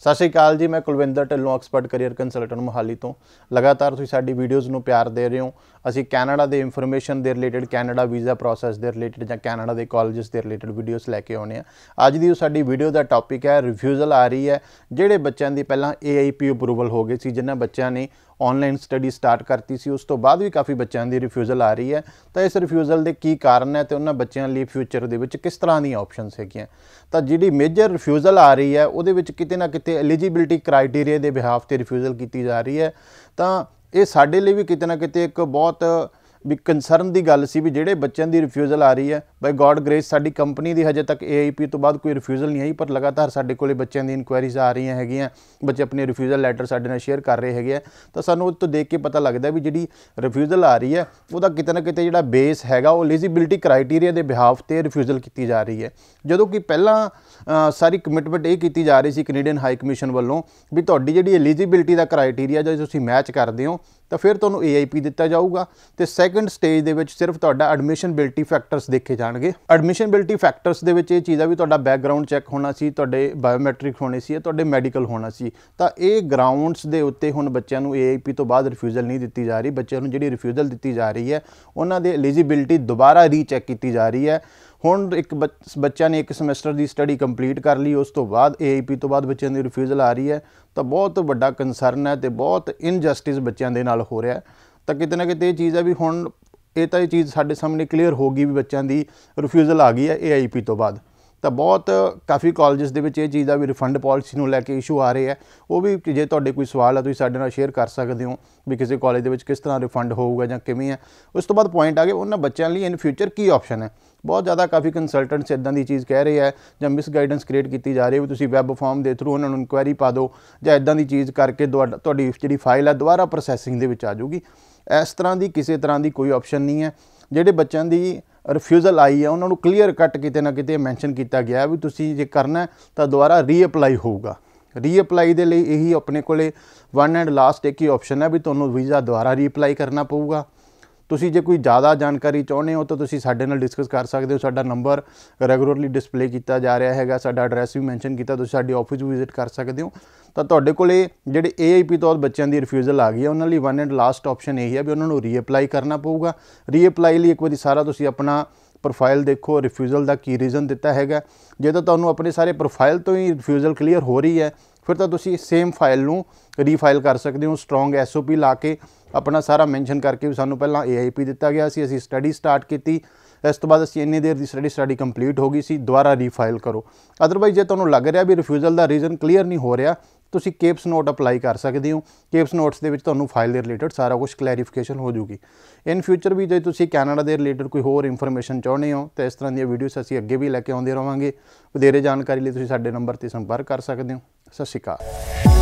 ਸਤਿ ਸ਼੍ਰੀ ਅਕਾਲ ਜੀ ਮੈਂ Kulwinder Dhillon expert career consultant Mohali ਤੋਂ ਲਗਾਤਾਰ ਤੁਸੀਂ ਸਾਡੀ ਵੀਡੀਓਜ਼ ਨੂੰ ਪਿਆਰ ਦੇ ਰਹੇ ਹੋ ਅਸੀਂ ਕੈਨੇਡਾ ਦੇ ਇਨਫੋਰਮੇਸ਼ਨ ਦੇ ਰਿਲੇਟਡ ਕੈਨੇਡਾ ਵੀਜ਼ਾ ਪ੍ਰੋਸੈਸ ਦੇ ਰਿਲੇਟਡ ਜਾਂ ਕੈਨੇਡਾ ਦੇ ਕਾਲਜਸ ਦੇ ਰਿਲੇਟਡ ਵੀਡੀਓਜ਼ ਲੈ ਕੇ ਆਉਨੇ ਆ ਅੱਜ ਦੀ ਸਾਡੀ ਵੀਡੀਓ ਦਾ ਟੌਪਿਕ ਹੈ ਰਿਫਿਊਜ਼ਲ ਆ ਰਹੀ ਹੈ ਜਿਹੜੇ ਬੱਚਿਆਂ ਦੀ ਪਹਿਲਾਂ AIP ਅਪਰੂਵਲ ਹੋ ਗਈ ਸੀ ਜਿਨ੍ਹਾਂ ਬੱਚਿਆਂ ਨੇ ਆਨਲਾਈਨ ਸਟੱਡੀ ਸਟਾਰਟ ਕਰਤੀ ਸੀ ਉਸ ਤੋਂ ਬਾਅਦ ਵੀ ਕਾਫੀ ਬੱਚਿਆਂ ਦੀ ਰਿਫਿਊਜ਼ਲ ਆ ਰਹੀ ਹੈ ਤਾਂ ਇਸ ਰਿਫਿਊਜ਼ਲ ਦੇ ਕੀ ਕਾਰਨ ਹੈ ਤੇ ਉਹਨਾਂ ਬੱਚਿਆਂ ਲਈ ਫਿਊਚਰ ਦੇ ਵਿੱਚ ਕਿਸ ਤਰ੍ਹਾਂ ਦੀਆਂ ਆਪਸ਼ਨਸ ਹੈਗੀਆਂ ਤਾਂ ਜਿਹੜੀ ਮੇਜਰ ਰਿਫਿਊਜ਼ਲ ਆ ਰਹੀ ਹੈ ਉਹਦੇ ਵਿੱਚ ਕਿਤੇ ਨਾ ਕਿਤੇ ਐਲੀਜੀਬਿਲਟੀ ਕ੍ਰਾਈਟੇਰੀਆ ਦੇ ਬਿਹਾਫ ਤੇ ਰਿਫਿਊਜ਼ਲ ਕੀਤੀ ਜਾ ਰਹੀ ਹੈ ਤਾਂ ਇਹ ਸਾਡੇ ਲਈ ਵੀ ਕਿਤੇ ਨਾ ਕਿਤੇ ਇੱਕ ਬਹੁਤ ਵੀ ਕਨਸਰਨ ਦੀ ਗੱਲ ਸੀ ਵੀ ਜਿਹੜੇ ਬੱਚਿਆਂ ਦੀ ਰਿਫਿਊਜ਼ਲ ਆ ਰਹੀ ਹੈ ਬਾਈ ਗੋਡ ਗ੍ਰੇਸ ਸਾਡੀ ਕੰਪਨੀ ਦੀ ਹਜੇ ਤੱਕ ਏਆਈਪੀ ਤੋਂ ਬਾਅਦ ਕੋਈ ਰਿਫਿਊਜ਼ਲ ਨਹੀਂ ਆਈ ਪਰ ਲਗਾਤਾਰ ਸਾਡੇ ਕੋਲੇ ਬੱਚਿਆਂ ਦੀ ਇਨਕੁਆਇਰੀਜ਼ ਆ ਰਹੀਆਂ ਹੈਗੀਆਂ ਬੱਚੇ ਆਪਣੇ ਰਿਫਿਊਜ਼ਲ ਲੈਟਰ ਸਾਡੇ ਨਾਲ ਸ਼ੇਅਰ ਕਰ ਰਹੇ ਹੈਗੇ ਆ ਤਾਂ ਸਾਨੂੰ ਉਹ ਤੋਂ ਦੇਖ ਕੇ ਪਤਾ ਲੱਗਦਾ ਵੀ ਜਿਹੜੀ ਰਿਫਿਊਜ਼ਲ ਆ ਰਹੀ ਹੈ ਉਹਦਾ ਕਿਤੇ ਨਾ ਕਿਤੇ ਜਿਹੜਾ ਬੇਸ ਹੈਗਾ ਉਹ ਐਲੀਜੀਬਿਲਟੀ ਕ੍ਰਾਈਟੇਰੀਆ ਦੇ ਬਿਹਾਫ ਤੇ ਰਿਫਿਊਜ਼ਲ ਕੀਤੀ ਜਾ ਰਹੀ ਹੈ ਜਦੋਂ ਕਿ ਪਹਿਲਾਂ ਸਾਰੀ ਕਮਿਟਮੈਂਟ ਇਹ ਕੀਤੀ ਜਾ ਰਹੀ ਸੀ ਕੈਨੇਡੀਅਨ ਹਾਈ ਕਮਿਸ਼ਨ ਵੱਲੋਂ ਵੀ ਤੁਹਾਡੀ ਜਿਹੜੀ ਐਲੀਜੀਬਿਲਟੀ ਦਾ ਕ੍ਰਾਈਟੇਰੀਆ ਜੇ ਤੁਸੀਂ ਮੈਚ ਕਰਦੇ ਹੋ ਤਾਂ ਫਿਰ ਤੁਹਾਨੂੰ ਏਆਈਪੀ ਦਿੱਤਾ ਜਾਊਗਾ ਤੇ ਸੈਕੰਡ ਸਟੇਜ ਦੇ ਵਿੱਚ ਸਿਰਫ ਤੁਹਾਡਾ ਬਿਲਟੀ ਫੈਕਟਰਸ ਦੇਖੇ ਜਾਣਗੇ ਐਡਮਿਸ਼ਨਬਿਲਟੀ ਫੈਕਟਰਸ ਦੇ ਵਿੱਚ ਇਹ ਚੀਜ਼ ਆ ਵੀ ਤੁਹਾਡਾ ਬੈਕਗ੍ਰਾਉਂਡ ਚੈੱਕ ਹੋਣਾ ਸੀ ਤੁਹਾਡੇ ਬਾਇਓਮੈਟ੍ਰਿਕ ਹੋਣੇ ਸੀ ਤੁਹਾਡੇ ਮੈਡੀਕਲ ਹੋਣਾ ਸੀ ਤਾਂ ਇਹ ਗਰਾਊਂਡਸ ਦੇ ਉੱਤੇ ਹੁਣ ਬੱਚਿਆਂ ਨੂੰ ਏਆਈਪੀ ਤੋਂ ਬਾਅਦ ਰਿਫਿਊਜ਼ਲ ਨਹੀਂ ਦਿੱਤੀ ਜਾ ਰਹੀ ਬੱਚਿਆਂ ਨੂੰ ਜਿਹੜੀ ਰਿਫਿਊਜ਼ਲ ਦਿੱਤੀ ਜਾ ਰਹੀ ਹੈ ਉਹਨਾਂ ਦੇ ਐਲੀਜੀਬਿਲਟੀ ਦੁਬਾਰਾ ਰੀਚੈੱਕ ਕੀਤੀ ਜਾ ਰਹੀ ਹੈ ਹੁਣ ਇੱਕ ਬੱਚਾ ਨੇ ਇੱਕ ਸਮੈਸਟਰ ਦੀ ਸਟੱਡੀ ਕੰਪਲੀਟ ਕਰ ਲਈ ਉਸ ਤੋਂ ਬਾਅਦ ਏਆਈਪੀ ਤੋਂ ਬਾਅਦ ਬੱਚਿਆਂ ਦੀ ਰਿਫਿਊਜ਼ਲ ਆ ਰਹੀ ਹੈ ਤਾਂ ਬਹੁਤ ਵੱਡਾ ਕੰਸਰਨ ਹੈ ਤੇ ਬਹੁਤ ਇਨਜਸਟਿਸ ਬੱਚਿਆਂ ਦੇ ਨਾਲ ਹੋ ਰਿਹਾ ਤਾਂ ਕਿਤੇ ਨਾ ਕਿਤੇ ਇਹ ਚੀਜ਼ ਹੈ ਵੀ ਹੁਣ ਇਹ ਤਾਂ ਇਹ ਚੀਜ਼ ਸਾਡੇ ਸਾਹਮਣੇ ਕਲੀਅਰ ਹੋ ਗਈ ਵੀ ਬੱਚਿਆਂ ਦੀ ਰਿਫਿਊਜ਼ਲ ਆ ਗਈ ਹੈ ਏਆਈਪੀ ਤੋਂ ਬਾਅਦ ਤਾਂ ਬਹੁਤ ਕਾਫੀ ਕਾਲਜਸ ਦੇ ਵਿੱਚ ਇਹ ਚੀਜ਼ ਦਾ ਵੀ ਰਿਫੰਡ ਪਾਲਿਸੀ ਨੂੰ ਲੈ ਕੇ ਇਸ਼ੂ ਆ ਰਹੇ ਆ ਉਹ ਵੀ ਜੇ ਤੁਹਾਡੇ ਕੋਈ ਸਵਾਲ ਆ ਤੁਸੀਂ ਸਾਡੇ ਨਾਲ ਸ਼ੇਅਰ ਕਰ ਸਕਦੇ ਹੋ ਵੀ ਕਿਸੇ ਕਾਲਜ ਦੇ ਵਿੱਚ ਕਿਸ ਤਰ੍ਹਾਂ ਰਿਫੰਡ ਹੋਊਗਾ ਜਾਂ ਕਿਵੇਂ ਆ ਉਸ ਤੋਂ ਬਾਅਦ ਪੁਆਇੰਟ ਆ ਗਿਆ ਉਹਨਾਂ ਬੱਚਿਆਂ ਲਈ ਇਨ ਫਿਊਚਰ ਕੀ ਆਪਸ਼ਨ ਹੈ ਬਹੁਤ ਜ਼ਿਆਦਾ ਕਾਫੀ ਕੰਸਲਟੈਂਟਸ ਇਦਾਂ ਦੀ ਚੀਜ਼ ਕਹਿ ਰਹੇ ਆ ਜਾਂ ਮਿਸ ਗਾਈਡੈਂਸ ਕ੍ਰੀਏਟ ਕੀਤੀ ਜਾ ਰਹੀ ਹੈ ਵੀ ਤੁਸੀਂ ਵੈਬ ਫਾਰਮ ਦੇ ਥਰੂ ਉਹਨਾਂ ਨੂੰ ਇਨਕੁਆਇਰੀ ਪਾ ਦਿਓ ਜਾਂ ਇਦਾਂ ਦੀ ਚੀਜ਼ ਕਰਕੇ ਤੁਹਾਡੀ ਜਿਹੜੀ ਫਾਈਲ ਆ ਦੁਬਾਰਾ ਪ੍ਰੋਸੈਸਿੰਗ ਦੇ ਵਿੱਚ ਆ ਜਾਊਗੀ ਇਸ ਤਰ੍ਹਾਂ ਦੀ ਕਿਸੇ ਤਰ੍ਹਾਂ ਦੀ ਕੋਈ ਆਪਸ਼ਨ ਨਹੀਂ ਹੈ ਜਿਹੜੇ ਬੱਚਿਆਂ ਦੀ ਰਿਫਿਊਜ਼ਲ ਆਈ ਹੈ ਉਹਨਾਂ ਨੂੰ ਕਲੀਅਰ ਕੱਟ ਕਿਤੇ ਨਾ ਕਿਤੇ ਮੈਂਸ਼ਨ ਕੀਤਾ ਗਿਆ ਵੀ ਤੁਸੀਂ ਜੇ ਕਰਨਾ ਤਾਂ ਦੁਬਾਰਾ ਰੀਅਪਲਾਈ ਹੋਊਗਾ ਰੀਅਪਲਾਈ ਦੇ ਲਈ ਇਹੀ ਆਪਣੇ ਕੋਲੇ ਵਨ ਐਂਡ ਲਾਸਟ ਇੱਕ ਹੀ ਆਪਸ਼ਨ ਹੈ ਵੀ ਤੁਹਾਨੂੰ ਵੀਜ਼ਾ ਦੁਬਾਰਾ ਰੀਅਪਲਾਈ ਕਰਨਾ ਪਊਗਾ ਤੁਸੀਂ ਜੇ ਕੋਈ ਜ਼ਿਆਦਾ ਜਾਣਕਾਰੀ ਚਾਹੁੰਦੇ ਹੋ ਤਾਂ ਤੁਸੀਂ ਸਾਡੇ ਨਾਲ ਡਿਸਕਸ ਕਰ ਸਕਦੇ ਹੋ ਸਾਡਾ ਨੰਬਰ ਰੈਗੂਲਰਲੀ ਡਿਸਪਲੇ ਕੀਤਾ ਜਾ ਰਿਹਾ ਹੈਗਾ ਸਾਡਾ ਐਡਰੈਸ ਵੀ ਮੈਂਸ਼ਨ ਕੀਤਾ ਤੁਸੀਂ ਸਾਡੀ ਆਫਿਸ ਵਿਜ਼ਿਟ ਕਰ ਸਕਦੇ ਹੋ ਤਾਂ ਤੁਹਾਡੇ ਕੋਲੇ ਜਿਹੜੇ ਏਆਈਪੀ ਤੋਂ ਬੱਚਿਆਂ ਦੀ ਰਿਫਿਊਜ਼ਲ ਆ ਗਈ ਹੈ ਉਹਨਾਂ ਲਈ ਵਨ ਐਂਡ ਲਾਸਟ ਆਪਸ਼ਨ ਇਹ ਹੈ ਵੀ ਉਹਨਾਂ ਨੂੰ ਰੀਅਪਲਾਈ ਕਰਨਾ ਪਊਗਾ ਰੀਅਪਲਾਈ ਲਈ ਇੱਕ ਵਾਰੀ ਸਾਰਾ ਤੁਸੀਂ ਆਪਣਾ ਪ੍ਰੋਫਾਈਲ ਦੇਖੋ ਰਿਫਿਊਜ਼ਲ ਦਾ ਕੀ ਰੀਜ਼ਨ ਦਿੱਤਾ ਹੈਗਾ ਜੇ ਤਾਂ ਤੁਹਾਨੂੰ ਆਪਣੇ ਸਾਰੇ ਪ੍ਰੋਫਾਈਲ ਤੋਂ ਹੀ ਰਿਫਿਊਜ਼ਲ ਕਲੀਅਰ ਹੋ ਰਹੀ ਹੈ ਫਿਰ ਤਾਂ ਤੁਸੀਂ ਸੇਮ ਫਾਈਲ ਨੂੰ ਰੀਫਾਈਲ ਕਰ ਸਕਦੇ ਹੋ ਸਟਰੋਂਗ ਐਸਓਪੀ ਲਾ ਕੇ ਆਪਣਾ ਸਾਰਾ ਮੈਂਸ਼ਨ ਕਰਕੇ ਸਾਨੂੰ ਪਹਿਲਾਂ ਏਆਈਪੀ ਦਿੱਤਾ ਗਿਆ ਸੀ ਅਸੀਂ ਸਟੱਡੀ ਸਟਾਰਟ ਕੀਤੀ ਇਸ ਤੋਂ ਬਾਅਦ ਅਸੀਂ ਇੰਨੇ ਦੇਰ ਦੀ ਸਟੱਡੀ ਸਟੱਡੀ ਕੰਪਲੀਟ ਹੋ ਗਈ ਸੀ ਦੁਬਾਰਾ ਰੀਫਾਈਲ ਕਰੋ ਅਦਰਵਾਈਜ਼ ਜੇ ਤੁਹਾਨੂੰ ਲੱਗ ਰਿਹਾ ਵੀ ਰਿਫਿਊਜ਼ਲ ਦਾ ਰੀਜ਼ਨ ਕਲੀਅਰ ਨਹੀਂ ਹੋ ਰਿਹਾ ਤੁਸੀਂ ਕੇਪਸ ਨੋਟ ਅਪਲਾਈ ਕਰ ਸਕਦੇ ਹੋ ਕੇਪਸ ਨੋਟਸ ਦੇ ਵਿੱਚ ਤੁਹਾਨੂੰ ਫਾਈਲ ਦੇ ਰਿਲੇਟਡ ਸਾਰਾ ਕੁਝ ਕਲੈਰੀਫਿਕੇਸ਼ਨ ਹੋ ਜੂਗੀ ਇਨ ਫਿਊਚਰ ਵੀ ਜੇ ਤੁਸੀਂ ਕੈਨੇਡਾ ਦੇ ਰਿਲੇਟਡ ਕੋਈ ਹੋਰ ਇਨਫੋਰਮੇਸ਼ਨ ਚਾਹੁੰਦੇ ਹੋ ਤਾਂ ਇਸ ਤਰ੍ਹਾਂ ਦੀਆਂ ਵੀਡੀਓਸ ਅਸੀਂ ਅੱਗੇ ਵੀ ਲੈ ਕੇ ਆਉਂਦੇ ਰਵਾਂਗੇ ਵਧੇਰੇ ਜਾਣਕਾਰੀ ਲਈ ਤੁਸੀਂ ਸਾਡੇ ਨੰਬਰ ਤੇ ਸੰਪਰਕ ਕਰ ਸਕਦੇ ਹੋ ਸਤਿ ਸ਼੍ਰੀ ਅਕਾਲ